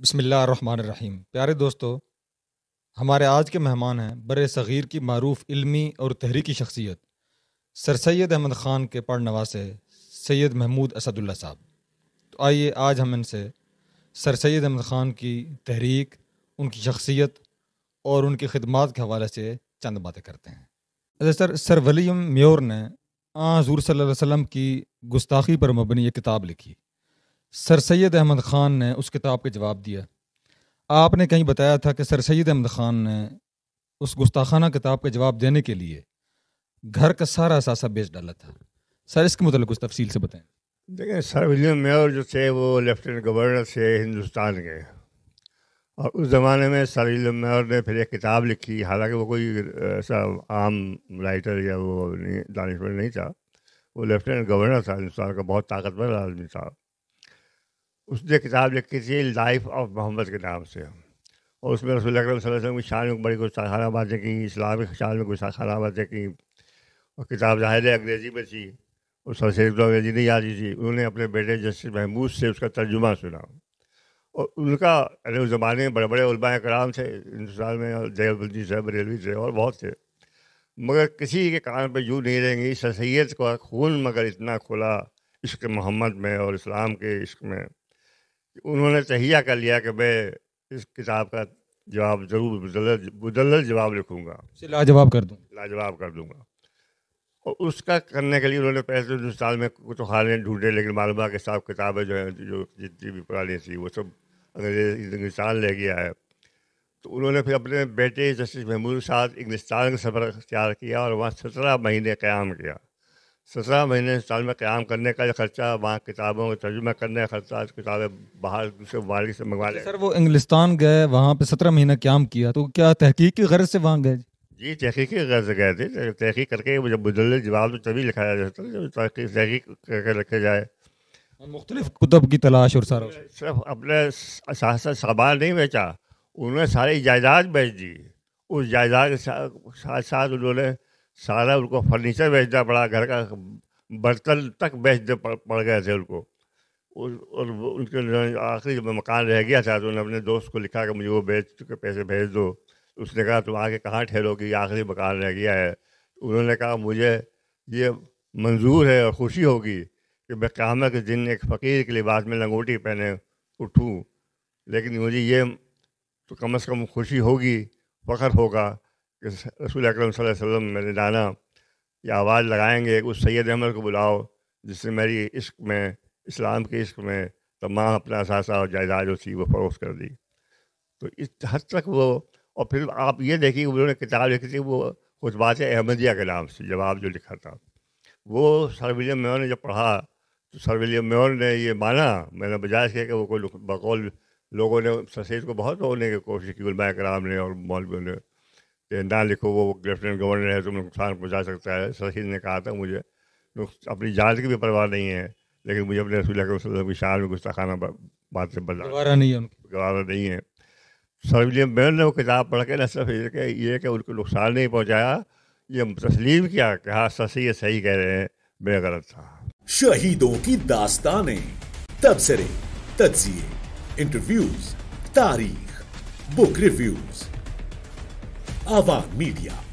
बसमीम प्यारे दोस्तों हमारे आज के मेहमान हैं बर सग़ीर की मरूफ़ इलमी और तहरीकी शख्सियत सर सैद अहमद ख़ान के पढ़ नवासे सैद महमूद असदुल्ला साहब तो आइए आज हम इनसे सर सैद अहमद ख़ान की तहरीक उनकी शख्सियत और उनकी खदमात के हवाले से चंद बातें करते हैं अच्छा सर सर वलीम म्योर ने आजूर सल वसम की गुस्ताखी पर मबनी एक किताब लिखी सर सैद अहमद ख़ान ने उस किताब के जवाब दिया आपने कहीं बताया था कि सर सैद अहमद ख़ान ने उस गुस्ताखाना किताब के जवाब देने के लिए घर का सारा सासा बेच डाला था सर इसके मतलब कुछ तफसील से बताएं देखिए सर विलियम मेयर जो थे वो लेफ्टिनेंट गवर्नर थे हिंदुस्तान के और उस ज़माने में सर विलियम मेयर ने फिर एक किताब लिखी हालांकि वो कोई ऐसा आम राइटर या वो दानश्वर नहीं था वो लेफ्टिनेंट गवर्नर था हिंदुस्तान का बहुत ताकतवर आदमी था उसने किताब लिखी थी लाइफ ऑफ मोहम्मद के नाम से और उसमें रसूल अक्रम की शान में बड़ी खाना बातें की इस्लामी शान में खाना बातें की और किताब जाहिर अंग्रेज़ी में थी और सर तो अंग्रेज़ी नहीं आती थी उन्होंने अपने बेटे जस्टिस महमूद से उसका तर्जुमा सुना और उनका अरे उस ज़माने में बड़े बड़े कराम थे हिंदुस्तान में देवबंदी साहब रेलवी थे और बहुत थे मगर किसी के कान पर जू नहीं रहेंगी सर सैद का खून मगर इतना खुला इश्क मोहम्मद में और इस्लाम के इश्क में उन्होंने तहिया कर लिया कि मैं इस किताब का जवाब ज़रूर मुदल जवाब लिखूँगा लाजवाब कर दूँ लाजवाब कर दूँगा और उसका करने के लिए उन्होंने पहले हिंदुस्तान में कुछ हाले ढूंढे लेकिन मालूम के साथ किताबें जो हैं जो जितनी भी पुरानी थी वो सब अंग्रेज इंग्लिस्तान ले गया है तो उन्होंने फिर अपने बेटे जस्टिस महमूद साथ इंग्लिस्तान का सफ़र अख्तियार किया और वहाँ सत्रह महीने क़्याम किया सत्रह महीने साल में क्याम करने का खर्चा वहाँ किताबों का तर्जुमा करने का खर्चा किताबें बाहर दूसरे वाली से मंगवा लें सर वो इंग्लिस्तान गए वहाँ पे सत्रह महीना क्याम किया तो क्या तहकीक की गरज से वहाँ गए जी तहकीकी गर्ज गए थे तो तहकीक करके जब मुजल जवाब में तो तभी लिखाया जाता था तहकीक करके रखे जाए मुख्तलिफ कुतब की तलाश और सारा सिर्फ अपने साहसा सामान नहीं बेचा उन्होंने सारी जायदाद बेच दी उस जायदाद के साथ साथ उन्होंने सारा उनको फर्नीचर बेचना पड़ा घर का बर्तन तक बेचने पड़ गए थे उनको और उनके आखिरी जब मकान रह गया था तो उन्होंने अपने दोस्त को लिखा कि मुझे वो बेच के पैसे भेज दो उसने कहा तुम आके कहाँ ठहरोगी आखिरी मकान रह गया है तो उन्होंने कहा मुझे ये मंजूर है और खुशी होगी कि मैं काम के दिन एक फ़कीर के लिबास में लंगोटी पहने उठूँ लेकिन मुझे ये तो कम अज़ कम खुशी होगी फ़ख्र होगा रसूल अक्रम वसल्लम मेरे नाना ये आवाज़ लगाएंगे उस सैद अहमद को बुलाओ जिससे मेरी इश्क में इस्लाम के इश्क में तमाम अपना सासा और जायदाद जो थी वो फरोश कर दी तो इस हद तक वो और फिर आप ये देखिए उन्होंने किताब लिखी थी वो खुतबात अहमदिया के नाम से जवाब जो लिखा था वो सर विलियम मेयर ने जब पढ़ा तो सर विलियम मेयर ने ये माना मैंने बजाय किया कि वो कोई बकौल लोगों ने सैद को बहुत रोने की कोशिश की गुलमा कराम ने और मौलवियों ने ना लिखो वो लेफ्टिनेंट गवर्नर है तो नुकसान पहुँचा सकता है सचिन ने कहा था मुझे अपनी जान की भी परवाह नहीं है लेकिन मुझे अपने रसूल की शान में खाना बात से बदला गवारा नहीं है उनकी गवारा नहीं है सर विलियम ने वो किताब पढ़ के न सिर्फ ये कि ये कि उनको नुकसान नहीं पहुँचाया ये तस्लीम किया कि हाँ सही ये सही कह रहे हैं मैं गलत था शहीदों की दास्तान तबसरे तजिए इंटरव्यूज तारीख बुक रिव्यूज़ आवाम मीडिया